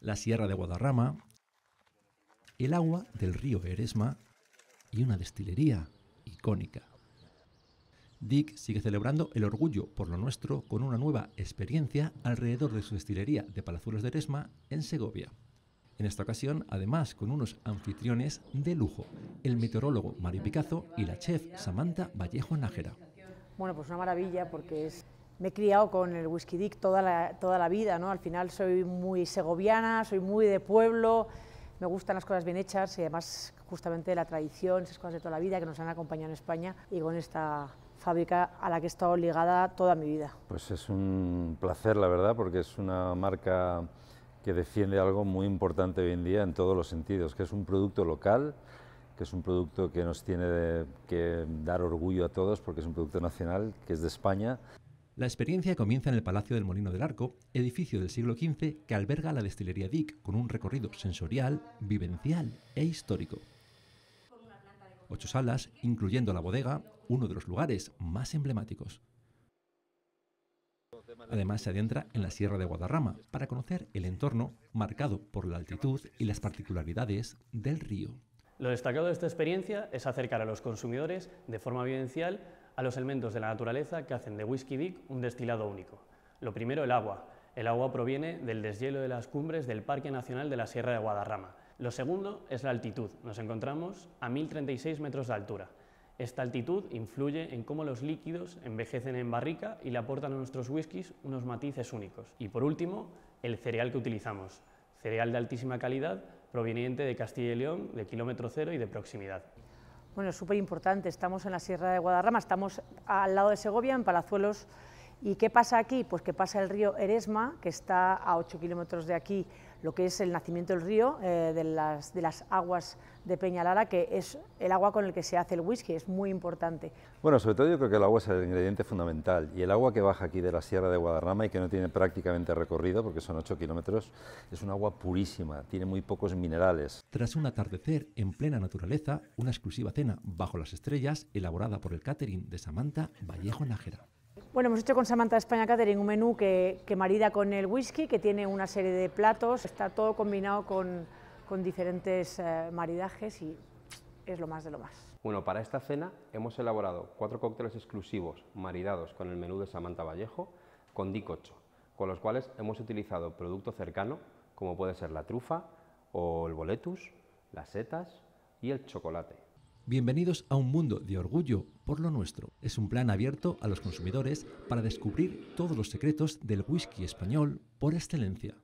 la sierra de Guadarrama, el agua del río Eresma y una destilería icónica. Dick sigue celebrando el orgullo por lo nuestro con una nueva experiencia alrededor de su destilería de Palazuelos de Eresma en Segovia. En esta ocasión, además, con unos anfitriones de lujo, el meteorólogo Mario Picazo y la chef Samantha Vallejo Nájera. Bueno, pues una maravilla porque es me he criado con el whisky dick toda la, toda la vida, ¿no? Al final soy muy segoviana, soy muy de pueblo, me gustan las cosas bien hechas y además justamente la tradición, esas cosas de toda la vida que nos han acompañado en España y con esta fábrica a la que he estado ligada toda mi vida. Pues es un placer, la verdad, porque es una marca que defiende algo muy importante hoy en día en todos los sentidos, que es un producto local, que es un producto que nos tiene que dar orgullo a todos porque es un producto nacional, que es de España la experiencia comienza en el Palacio del Molino del Arco, edificio del siglo XV que alberga la destilería Dick, con un recorrido sensorial, vivencial e histórico. Ocho salas, incluyendo la bodega, uno de los lugares más emblemáticos. Además se adentra en la Sierra de Guadarrama para conocer el entorno marcado por la altitud y las particularidades del río. Lo destacado de esta experiencia es acercar a los consumidores de forma vivencial a los elementos de la naturaleza que hacen de Whisky Dick un destilado único. Lo primero, el agua. El agua proviene del deshielo de las cumbres del Parque Nacional de la Sierra de Guadarrama. Lo segundo es la altitud. Nos encontramos a 1036 metros de altura. Esta altitud influye en cómo los líquidos envejecen en barrica y le aportan a nuestros whiskies unos matices únicos. Y por último, el cereal que utilizamos. Cereal de altísima calidad proveniente de Castilla y León, de kilómetro cero y de proximidad. Bueno, súper importante, estamos en la Sierra de Guadarrama, estamos al lado de Segovia, en Palazuelos ¿Y qué pasa aquí? Pues que pasa el río Eresma, que está a 8 kilómetros de aquí, lo que es el nacimiento del río, eh, de, las, de, las, aguas de Peñalara, que es el agua con el que se hace el whisky, es muy importante. Bueno, sobre todo yo creo que el agua es el ingrediente fundamental, y el agua que baja aquí de la Sierra de Guadarrama y que no tiene prácticamente recorrido, porque son 8 kilómetros, es un agua purísima, tiene muy pocos minerales. Tras un atardecer en plena naturaleza, una exclusiva cena bajo las estrellas, elaborada por el catering de Samantha Vallejo Nájera. Bueno, hemos hecho con Samantha España Catering un menú que, que, marida con el whisky, que tiene una serie de platos, está todo combinado con, con diferentes eh, maridajes y es lo más de lo más. Bueno, para esta cena hemos elaborado cuatro cócteles exclusivos maridados con el menú de Samantha Vallejo con Dicocho, con los cuales hemos utilizado producto cercano, como puede ser la trufa o el boletus, las setas y el chocolate. Bienvenidos a un mundo de orgullo por lo nuestro. Es un plan abierto a los consumidores para descubrir todos los secretos del whisky español por excelencia.